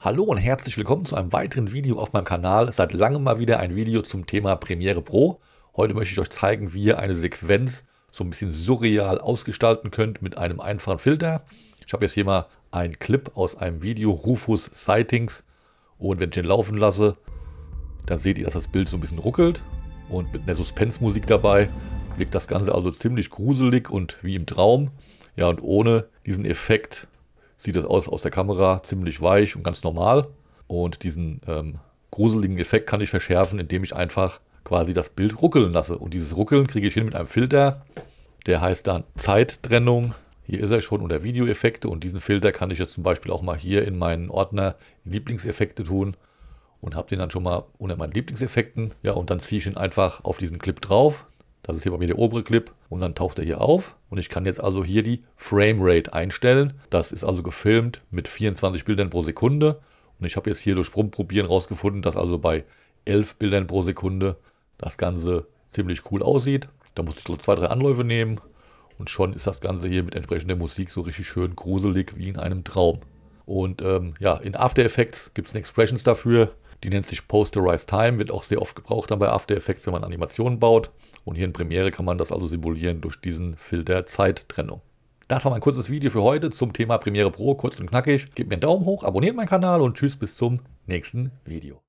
Hallo und herzlich willkommen zu einem weiteren Video auf meinem Kanal. Seit langem mal wieder ein Video zum Thema Premiere Pro. Heute möchte ich euch zeigen, wie ihr eine Sequenz so ein bisschen surreal ausgestalten könnt mit einem einfachen Filter. Ich habe jetzt hier mal einen Clip aus einem Video Rufus Sightings und wenn ich den laufen lasse, dann seht ihr, dass das Bild so ein bisschen ruckelt und mit einer Suspensmusik dabei wirkt das Ganze also ziemlich gruselig und wie im Traum. Ja, und ohne diesen Effekt sieht das aus aus der Kamera ziemlich weich und ganz normal. Und diesen ähm, gruseligen Effekt kann ich verschärfen, indem ich einfach quasi das Bild ruckeln lasse. Und dieses Ruckeln kriege ich hin mit einem Filter, der heißt dann Zeittrennung. Hier ist er schon unter Videoeffekte und diesen Filter kann ich jetzt zum Beispiel auch mal hier in meinen Ordner Lieblingseffekte tun und habe den dann schon mal unter meinen Lieblingseffekten. Ja, und dann ziehe ich ihn einfach auf diesen Clip drauf, das ist hier bei mir der obere Clip und dann taucht er hier auf und ich kann jetzt also hier die Frame Rate einstellen. Das ist also gefilmt mit 24 Bildern pro Sekunde und ich habe jetzt hier durch Rumprobieren herausgefunden, dass also bei 11 Bildern pro Sekunde das Ganze ziemlich cool aussieht. Da muss ich so zwei, drei Anläufe nehmen und schon ist das Ganze hier mit entsprechender Musik so richtig schön gruselig wie in einem Traum. Und ähm, ja, in After Effects gibt es Expressions dafür. Die nennt sich Posterize Time, wird auch sehr oft gebraucht dann bei After Effects, wenn man Animationen baut. Und hier in Premiere kann man das also simulieren durch diesen Filter Zeittrennung. Das war mein kurzes Video für heute zum Thema Premiere Pro, kurz und knackig. Gebt mir einen Daumen hoch, abonniert meinen Kanal und tschüss bis zum nächsten Video.